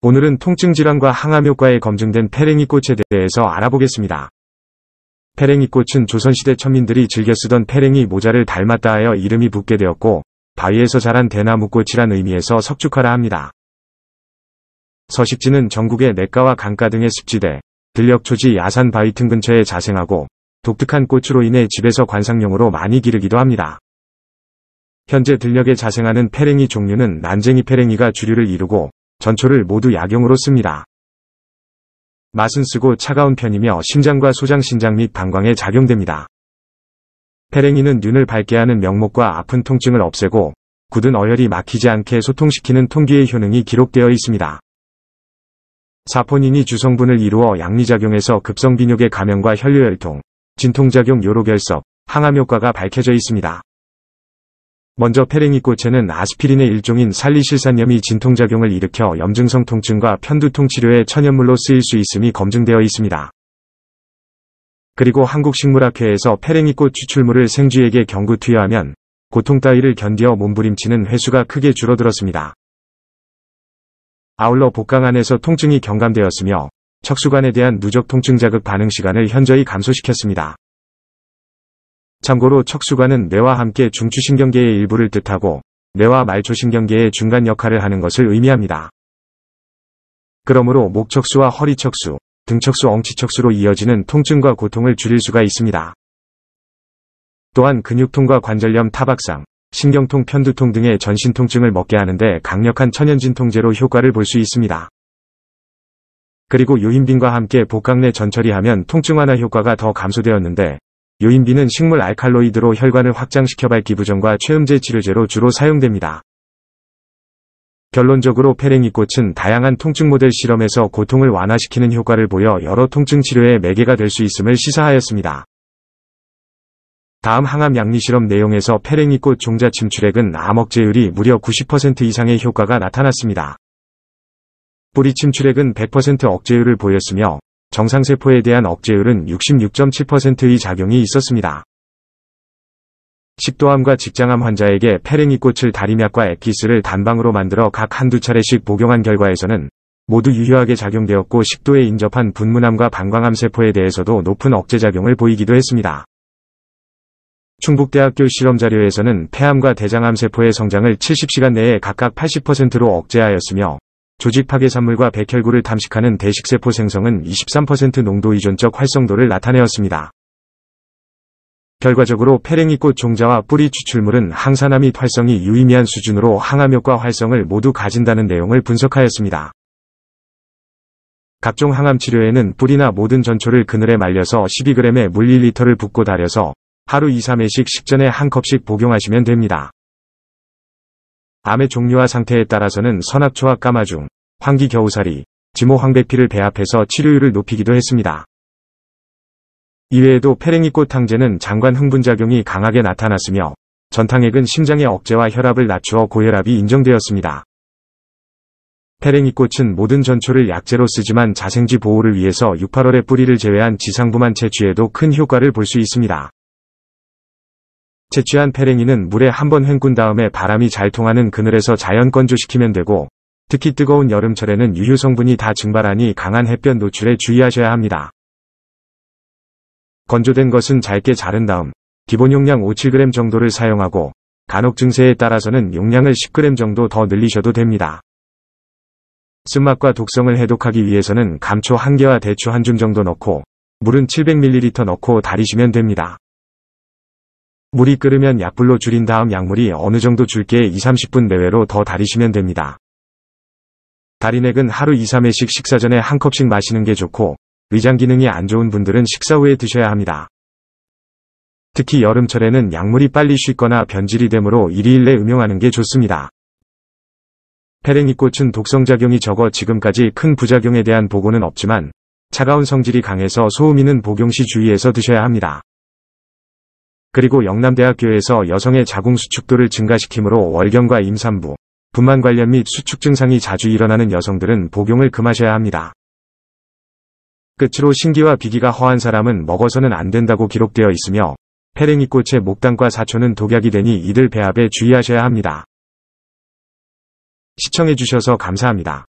오늘은 통증질환과 항암효과에 검증된 페랭이꽃에 대해서 알아보겠습니다. 페랭이꽃은 조선시대 천민들이 즐겨 쓰던 페랭이 모자를 닮았다 하여 이름이 붙게 되었고 바위에서 자란 대나무꽃이란 의미에서 석축하라 합니다. 서식지는 전국의 냇가와 강가 등의 습지대, 들녘초지 야산 바위 틈 근처에 자생하고 독특한 꽃으로 인해 집에서 관상용으로 많이 기르기도 합니다. 현재 들녘에 자생하는 페랭이 종류는 난쟁이 페랭이가 주류를 이루고 전초를 모두 약용으로 씁니다. 맛은 쓰고 차가운 편이며 신장과 소장신장 및 방광에 작용됩니다. 페랭이는 눈을 밝게 하는 명목과 아픈 통증을 없애고 굳은 어혈이 막히지 않게 소통시키는 통기의 효능이 기록되어 있습니다. 사포닌이 주성분을 이루어 양리작용에서 급성비뇨계 감염과 혈류혈통, 진통작용 요로결석, 항암효과가 밝혀져 있습니다. 먼저 페랭이꽃에는 아스피린의 일종인 살리실산염이 진통작용을 일으켜 염증성 통증과 편두통 치료에 천연물로 쓰일 수 있음이 검증되어 있습니다. 그리고 한국식물학회에서 페랭이꽃 추출물을 생쥐에게 경구 투여하면 고통 따위를 견디어 몸부림치는 횟수가 크게 줄어들었습니다. 아울러 복강 안에서 통증이 경감되었으며 척수관에 대한 누적 통증 자극 반응 시간을 현저히 감소시켰습니다. 참고로 척수관은 뇌와 함께 중추신경계의 일부를 뜻하고 뇌와 말초신경계의 중간 역할을 하는 것을 의미합니다. 그러므로 목척수와 허리척수, 등척수, 엉치척수로 이어지는 통증과 고통을 줄일 수가 있습니다. 또한 근육통과 관절염 타박상, 신경통 편두통 등의 전신 통증을 먹게 하는데 강력한 천연진통제로 효과를 볼 수 있습니다. 그리고 요인빈과 함께 복강내 전처리하면 통증 완화 효과가 더 감소되었는데 요인비는 식물 알칼로이드로 혈관을 확장시켜 발기부전과 최음제 치료제로 주로 사용됩니다. 결론적으로 페랭이꽃은 다양한 통증 모델 실험에서 고통을 완화시키는 효과를 보여 여러 통증 치료의 매개가 될 수 있음을 시사하였습니다. 다음 항암 약리 실험 내용에서 페랭이꽃 종자 침출액은 암억제율이 무려 90% 이상의 효과가 나타났습니다. 뿌리 침출액은 100% 억제율을 보였으며 정상세포에 대한 억제율은 66.7%의 작용이 있었습니다. 식도암과 직장암 환자에게 페랭이꽃을 다리약과 에키스를 단방으로 만들어 각 한두 차례씩 복용한 결과에서는 모두 유효하게 작용되었고 식도에 인접한 분문암과 방광암 세포에 대해서도 높은 억제작용을 보이기도 했습니다. 충북대학교 실험자료에서는 폐암과 대장암 세포의 성장을 70시간 내에 각각 80%로 억제하였으며 조직 파괴 산물과 백혈구를 탐식하는 대식세포 생성은 23% 농도 이존적 활성도를 나타내었습니다. 결과적으로 페랭이꽃 종자와 뿌리 추출물은 항산화 및 활성이 유의미한 수준으로 항암효과 활성을 모두 가진다는 내용을 분석하였습니다. 각종 항암 치료에는 뿌리나 모든 전초를 그늘에 말려서 12g의 물 1리터를 붓고 달여서 하루 2, 3회씩 식전에 한 컵씩 복용하시면 됩니다. 암의 종류와 상태에 따라서는 선악초와 까마중, 황기겨우살이 지모황백피를 배합해서 치료율을 높이기도 했습니다. 이외에도 페랭이꽃 탕제는 장관 흥분작용이 강하게 나타났으며 전탕액은 심장의 억제와 혈압을 낮추어 고혈압이 인정되었습니다. 페랭이꽃은 모든 전초를 약재로 쓰지만 자생지 보호를 위해서 6, 8월의 뿌리를 제외한 지상부만 채취해도 큰 효과를 볼 수 있습니다. 채취한 페랭이는 물에 한번 헹군 다음에 바람이 잘 통하는 그늘에서 자연 건조시키면 되고 특히 뜨거운 여름철에는 유효 성분이 다 증발하니 강한 햇볕 노출에 주의하셔야 합니다. 건조된 것은 짧게 자른 다음 기본 용량 5-7g 정도를 사용하고 간혹 증세에 따라서는 용량을 10g 정도 더 늘리셔도 됩니다. 쓴맛과 독성을 해독하기 위해서는 감초 1개와 대추 한 줌 정도 넣고 물은 700ml 넣고 달이시면 됩니다. 물이 끓으면 약불로 줄인 다음 약물이 어느 정도 줄게에 2-30분 내외로 더 달이시면 됩니다. 다리액은 하루 2-3회씩 식사 전에 한 컵씩 마시는 게 좋고 위장 기능이 안 좋은 분들은 식사 후에 드셔야 합니다. 특히 여름철에는 약물이 빨리 식거나 변질이 되므로 1, 일내 음용하는 게 좋습니다. 페랭이꽃은 독성작용이 적어 지금까지 큰 부작용에 대한 보고는 없지만 차가운 성질이 강해서 소음이는 복용 시 주의해서 드셔야 합니다. 그리고 영남대학교에서 여성의 자궁수축도를 증가시키므로 월경과 임산부, 분만 관련 및 수축 증상이 자주 일어나는 여성들은 복용을 금하셔야 합니다. 끝으로 신기와 비기가 허한 사람은 먹어서는 안 된다고 기록되어 있으며 페랭이꽃의 목당과 사초는 독약이 되니 이들 배합에 주의하셔야 합니다. 시청해주셔서 감사합니다.